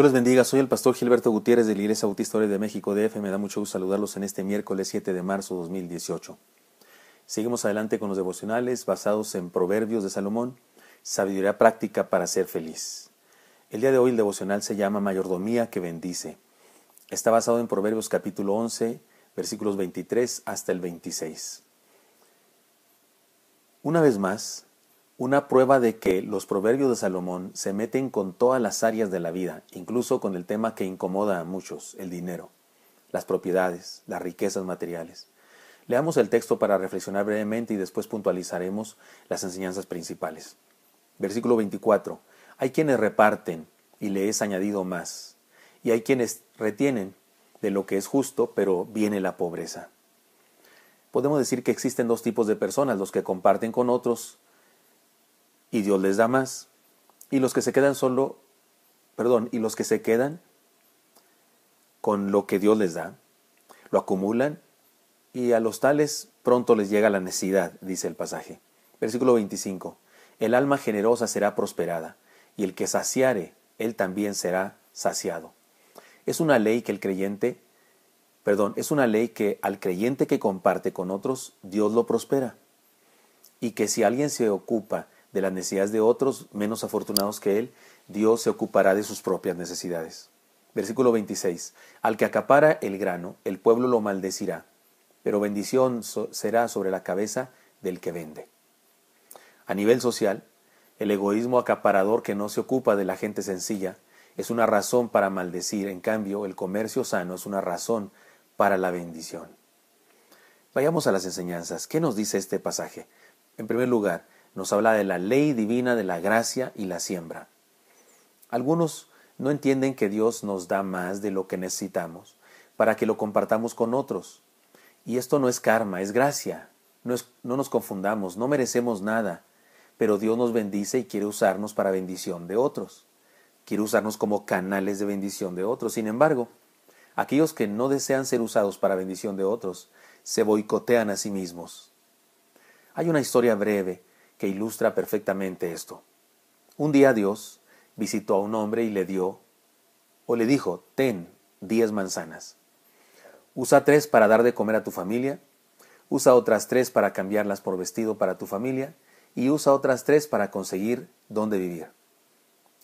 Dios les bendiga, soy el pastor Gilberto Gutiérrez de la Iglesia Bautista de México DF, me da mucho gusto saludarlos en este miércoles 7 de marzo 2018. Seguimos adelante con los devocionales basados en Proverbios de Salomón, sabiduría práctica para ser feliz. El día de hoy el devocional se llama Mayordomía que bendice. Está basado en Proverbios capítulo 11, versículos 23 hasta el 26. Una vez más, una prueba de que los proverbios de Salomón se meten con todas las áreas de la vida, incluso con el tema que incomoda a muchos, el dinero, las propiedades, las riquezas materiales. Leamos el texto para reflexionar brevemente y después puntualizaremos las enseñanzas principales. Versículo 24. Hay quienes reparten y le es añadido más, y hay quienes retienen de lo que es justo, pero viene la pobreza. Podemos decir que existen dos tipos de personas, los que comparten con otros y Dios les da más. Y los que se quedan solo, perdón, y los que se quedan con lo que Dios les da, lo acumulan y a los tales pronto les llega la necesidad, dice el pasaje. Versículo 25. El alma generosa será prosperada, y el que saciare, él también será saciado. Es una ley que el creyente, perdón, es una ley que al creyente que comparte con otros, Dios lo prospera. Y que si alguien se ocupa de las necesidades de otros menos afortunados que él, Dios se ocupará de sus propias necesidades. Versículo 26. Al que acapara el grano, el pueblo lo maldecirá, pero bendición será sobre la cabeza del que vende. A nivel social, el egoísmo acaparador que no se ocupa de la gente sencilla es una razón para maldecir, en cambio el comercio sano es una razón para la bendición. Vayamos a las enseñanzas. ¿Qué nos dice este pasaje? En primer lugar, nos habla de la ley divina de la gracia y la siembra. Algunos no entienden que Dios nos da más de lo que necesitamos para que lo compartamos con otros. Y esto no es karma, es gracia. No, no nos confundamos, no merecemos nada, pero Dios nos bendice y quiere usarnos para bendición de otros. Quiere usarnos como canales de bendición de otros. Sin embargo, aquellos que no desean ser usados para bendición de otros se boicotean a sí mismos. Hay una historia breve que ilustra perfectamente esto. Un día Dios visitó a un hombre y le dio, o le dijo, ten diez manzanas. Usa tres para dar de comer a tu familia, usa otras tres para cambiarlas por vestido para tu familia, y usa otras tres para conseguir dónde vivir.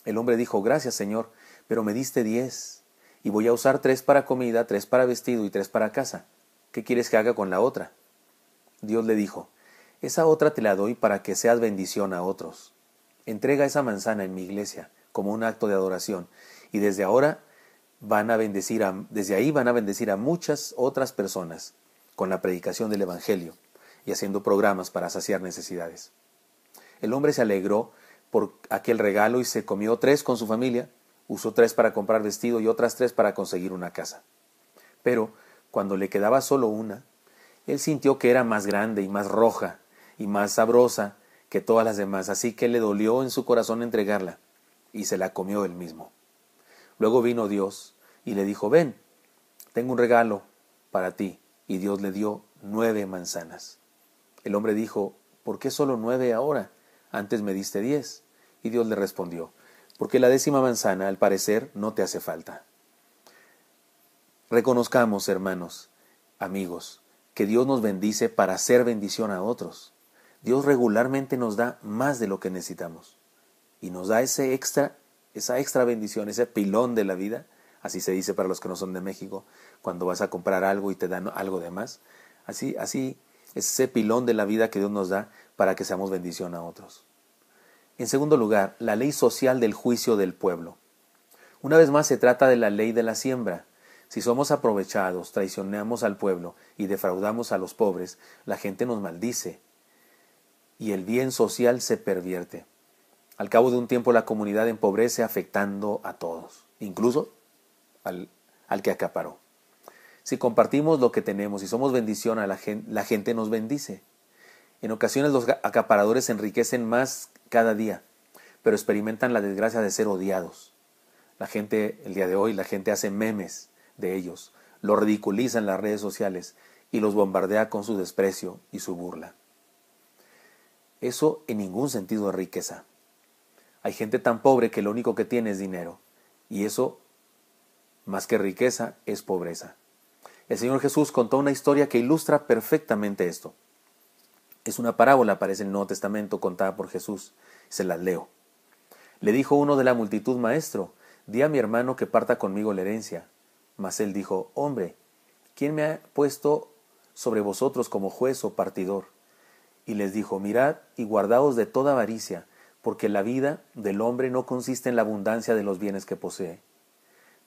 El hombre dijo, gracias Señor, pero me diste diez, y voy a usar tres para comida, tres para vestido y tres para casa. ¿Qué quieres que haga con la otra? Dios le dijo, esa otra te la doy para que seas bendición a otros. Entrega esa manzana en mi iglesia como un acto de adoración y desde ahora van a bendecir desde ahí van a bendecir a muchas otras personas con la predicación del evangelio y haciendo programas para saciar necesidades. El hombre se alegró por aquel regalo y se comió tres con su familia, usó tres para comprar vestido y otras tres para conseguir una casa. Pero cuando le quedaba solo una, él sintió que era más grande y más roja y más sabrosa que todas las demás, así que le dolió en su corazón entregarla, y se la comió él mismo. Luego vino Dios y le dijo, ven, tengo un regalo para ti, y Dios le dio nueve manzanas. El hombre dijo, ¿por qué solo nueve ahora? Antes me diste diez. Y Dios le respondió, porque la décima manzana, al parecer, no te hace falta. Reconozcamos, hermanos, amigos, que Dios nos bendice para hacer bendición a otros. Dios regularmente nos da más de lo que necesitamos y nos da ese extra, esa extra bendición, ese pilón de la vida, así se dice para los que no son de México, cuando vas a comprar algo y te dan algo de más. Así, así es ese pilón de la vida que Dios nos da para que seamos bendición a otros. En segundo lugar, la ley social del juicio del pueblo. Una vez más se trata de la ley de la siembra. Si somos aprovechados, traicionamos al pueblo y defraudamos a los pobres, la gente nos maldice, y el bien social se pervierte. Al cabo de un tiempo la comunidad empobrece afectando a todos, incluso al, que acaparó. Si compartimos lo que tenemos y somos bendición a la gente, la gente nos bendice. En ocasiones los acaparadores se enriquecen más cada día, pero experimentan la desgracia de ser odiados. La gente, el día de hoy, la gente hace memes de ellos, los ridiculiza en las redes sociales y los bombardea con su desprecio y su burla. Eso en ningún sentido es riqueza. Hay gente tan pobre que lo único que tiene es dinero. Y eso, más que riqueza, es pobreza. El Señor Jesús contó una historia que ilustra perfectamente esto. Es una parábola, parece, en el Nuevo Testamento, contada por Jesús. Se las leo. Le dijo uno de la multitud, Maestro, di a mi hermano que parta conmigo la herencia. Mas él dijo, Hombre, ¿quién me ha puesto sobre vosotros como juez o partidor? y les dijo, mirad y guardaos de toda avaricia, porque la vida del hombre no consiste en la abundancia de los bienes que posee.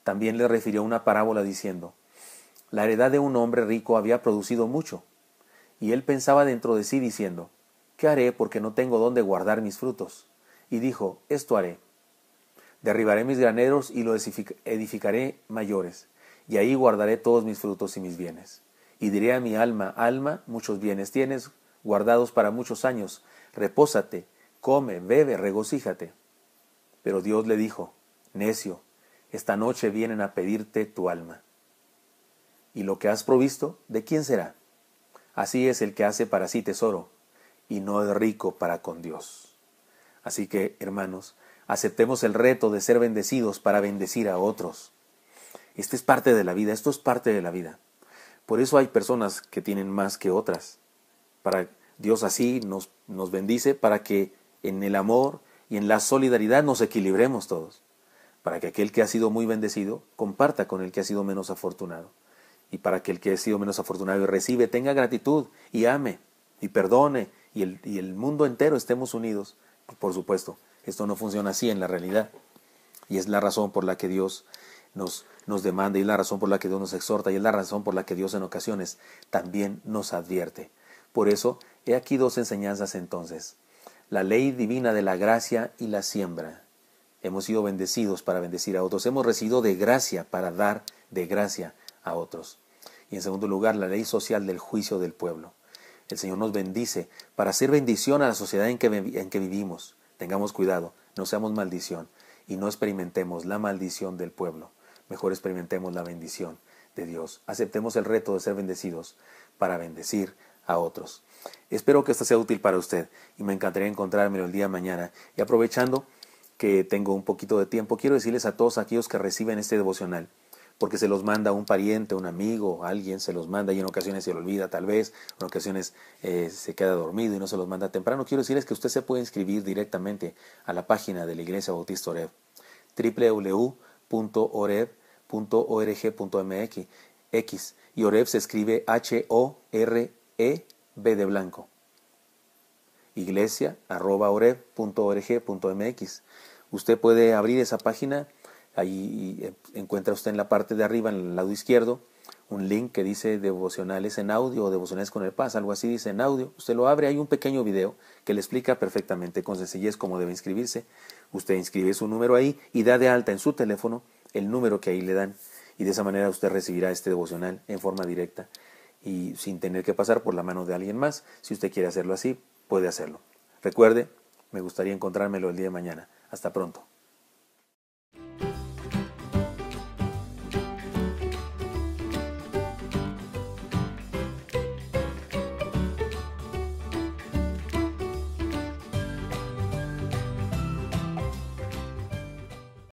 También le refirió una parábola diciendo, la heredad de un hombre rico había producido mucho, y él pensaba dentro de sí diciendo, ¿qué haré porque no tengo dónde guardar mis frutos? Y dijo, esto haré, derribaré mis graneros y los edificaré mayores, y ahí guardaré todos mis frutos y mis bienes. Y diré a mi alma, alma, muchos bienes tienes, guardados para muchos años, repósate, come, bebe, regocíjate. Pero Dios le dijo, necio, esta noche vienen a pedirte tu alma. Y lo que has provisto, ¿de quién será? Así es el que hace para sí tesoro, y no es rico para con Dios. Así que, hermanos, aceptemos el reto de ser bendecidos para bendecir a otros. Esto es parte de la vida, esto es parte de la vida. Por eso hay personas que tienen más que otras. Para Dios así nos, nos bendice para que en el amor y en la solidaridad nos equilibremos todos, para que aquel que ha sido muy bendecido comparta con el que ha sido menos afortunado, y para que el que ha sido menos afortunado y recibe tenga gratitud y ame y perdone y el, mundo entero estemos unidos. Por supuesto, esto no funciona así en la realidad. Y es la razón por la que Dios nos, nos demanda y es la razón por la que Dios nos exhorta y es la razón por la que Dios en ocasiones también nos advierte. Por eso, he aquí dos enseñanzas entonces, la ley divina de la gracia y la siembra. Hemos sido bendecidos para bendecir a otros, hemos recibido de gracia para dar de gracia a otros. Y en segundo lugar, la ley social del juicio del pueblo. El Señor nos bendice para hacer bendición a la sociedad en que, vivimos. Tengamos cuidado, no seamos maldición y no experimentemos la maldición del pueblo. Mejor experimentemos la bendición de Dios. Aceptemos el reto de ser bendecidos para bendecir a otros. Espero que esto sea útil para usted y me encantaría encontrarme el día de mañana. Y aprovechando que tengo un poquito de tiempo, quiero decirles a todos aquellos que reciben este devocional, porque se los manda un pariente, un amigo, alguien se los manda y en ocasiones se lo olvida tal vez, en ocasiones eh, se queda dormido y no se los manda temprano. Quiero decirles que usted se puede inscribir directamente a la página de la Iglesia Bautista Oreb, www.orev.org.mx y Oreb se escribe H-O-R-E e, B de blanco. iglesia.oreb.org.mx. Usted puede abrir esa página, ahí eh, encuentra usted en la parte de arriba, en el lado izquierdo, un link que dice devocionales en audio o devocionales con el paz, algo así dice en audio. Usted lo abre, hay un pequeño video que le explica perfectamente con sencillez cómo debe inscribirse. Usted inscribe su número ahí y da de alta en su teléfono el número que ahí le dan y de esa manera usted recibirá este devocional en forma directa y sin tener que pasar por la mano de alguien más. Si usted quiere hacerlo así, puede hacerlo. Recuerde, me gustaría encontrármelo el día de mañana. Hasta pronto.